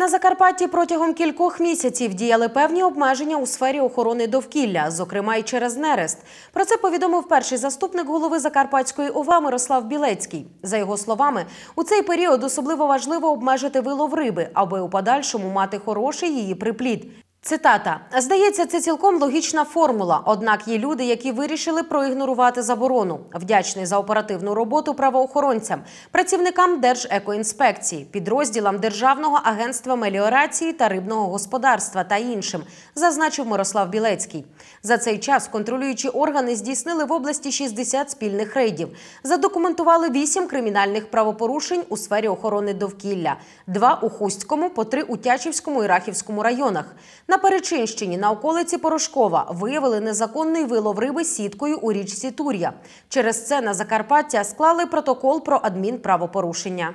На Закарпатті протягом кількох місяців діяли певні обмеження у сфері охорони довкілля, зокрема й через нерест. Про це повідомив перший заступник голови Закарпатської ОВА Мирослав Білецький. За його словами, у цей період особливо важливо обмежити вилов риби, аби у подальшому мати хороший її приплід. Цитата здається, це цілком логічна формула. Однак є люди, які вирішили проігнорувати заборону. Вдячний за оперативну роботу правоохоронцям, працівникам Держекоінспекції, підрозділам Державного агентства меліорації та рибного господарства та іншим, зазначив Мирослав Білецький. За цей час контролюючі органи здійснили в області 60 спільних рейдів, задокументували 8 кримінальних правопорушень у сфері охорони довкілля, два у Хустському, по три у Тячівському і Рахівському районах. На Перечинщині на околиці Порошкова виявили незаконний вилов риби сіткою у річці Тур'я. Через це на Закарпаття склали протокол про адмінправопорушення.